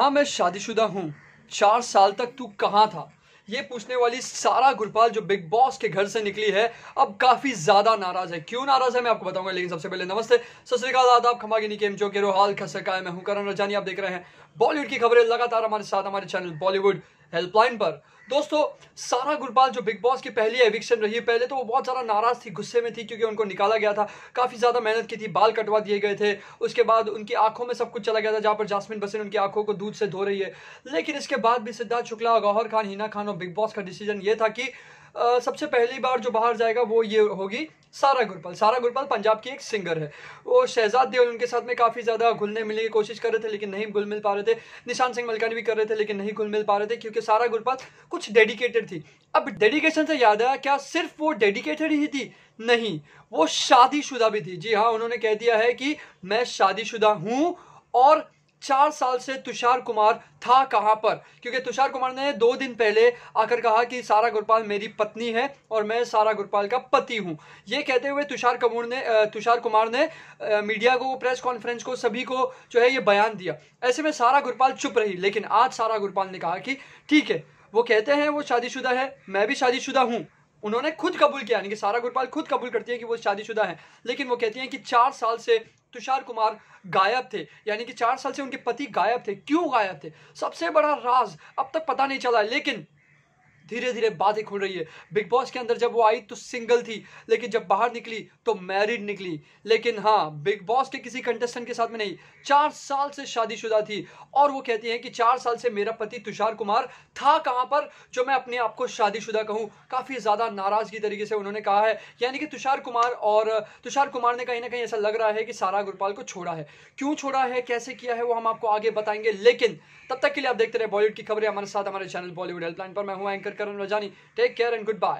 हाँ मैं शादीशुदा हूँ चार साल तक तू कहाँ था ये पूछने वाली सारा गुरपाल जो बिग बॉस के घर से निकली है अब काफी ज्यादा नाराज है क्यों नाराज है मैं आपको बताऊंगा लेकिन सबसे पहले नमस्ते सतरीकाल आदाब जो के रोहाल खसका मैं हूं करण रजानी आप देख रहे हैं बॉलीवुड की खबरें लगातार हमारे साथ हमारे चैनल बॉलीवुड हेल्पलाइन पर दोस्तों सारा गुरपाल जो बिग बॉस की पहली एविक्शन रही है पहले तो वो बहुत ज़्यादा नाराज़ थी गुस्से में थी क्योंकि उनको निकाला गया था काफ़ी ज़्यादा मेहनत की थी बाल कटवा दिए गए थे उसके बाद उनकी आंखों में सब कुछ चला गया था जहाँ पर जासमिन बसेन उनकी आंखों को दूध से धो रही है लेकिन इसके बाद भी सिद्धार्थ शुक्ला गौहर खान हिना खान और बिग बॉस का डिसीजन ये था कि आ, सबसे पहली बार जो बाहर जाएगा वो ये होगी सारा गुरपाल सारा गुरपाल पंजाब की एक सिंगर है वो शहजाद देवल उनके साथ में काफ़ी ज़्यादा घुलने मिलने की कोशिश कर रहे थे लेकिन नहीं घुल मिल पा रहे थे निशान सिंह मलकानी भी कर रहे थे लेकिन नहीं घुल मिल पा रहे थे क्योंकि सारा गुरपाल कुछ डेडिकेटेड थी अब डेडिकेशन से याद आया क्या सिर्फ वो डेडिकेटेड ही थी नहीं वो शादीशुदा भी थी जी हाँ उन्होंने कह दिया है कि मैं शादीशुदा हूँ और चार साल से तुषार कुमार था कहाँ पर क्योंकि तुषार कुमार ने दो दिन पहले आकर कहा कि सारा गुरपाल मेरी पत्नी है और मैं सारा गुरपाल का पति हूँ ये कहते हुए तुषार कपूर ने तुषार कुमार ने मीडिया को प्रेस कॉन्फ्रेंस को सभी को जो है ये बयान दिया ऐसे में सारा गुरपाल चुप रही लेकिन आज सारा गुरपाल ने कहा कि ठीक है वो कहते हैं वो शादीशुदा है मैं भी शादीशुदा हूँ उन्होंने खुद कबूल किया यानी कि सारा गुरपाल खुद कबूल करती है कि वो शादीशुदा है लेकिन वो कहती हैं कि चार साल से तुषार कुमार गायब थे यानी कि चार साल से उनके पति गायब थे क्यों गायब थे सबसे बड़ा राज अब तक पता नहीं चला लेकिन धीरे धीरे बातें खुल रही है बिग बॉस के अंदर जब वो आई तो सिंगल थी लेकिन जब बाहर निकली तो मैरिड निकली लेकिन हाँ बिग बॉस के किसी कंटेस्टेंट के साथ में नहीं चार साल से शादीशुदा थी और वो कहती हैं कि चार साल से मेरा पति तुषार कुमार था कहाँ पर जो मैं अपने आप को शादीशुदा कहूँ काफ़ी ज़्यादा नाराज़गी तरीके से उन्होंने कहा है यानी कि तुषार कुमार और तुषार कुमार ने कहीं ना कहीं ऐसा लग रहा है कि सारा गुरपाल को छोड़ा है क्यों छोड़ा है कैसे किया है वो हम आपको आगे बताएंगे लेकिन तब तक के लिए आप देखते रहे बॉलीवुड की खबरें हमारे साथ हमारे चैनल बॉलीवुड हेल्पलाइन पर मैं हूँ anchor Karan Rajani. Take care and goodbye.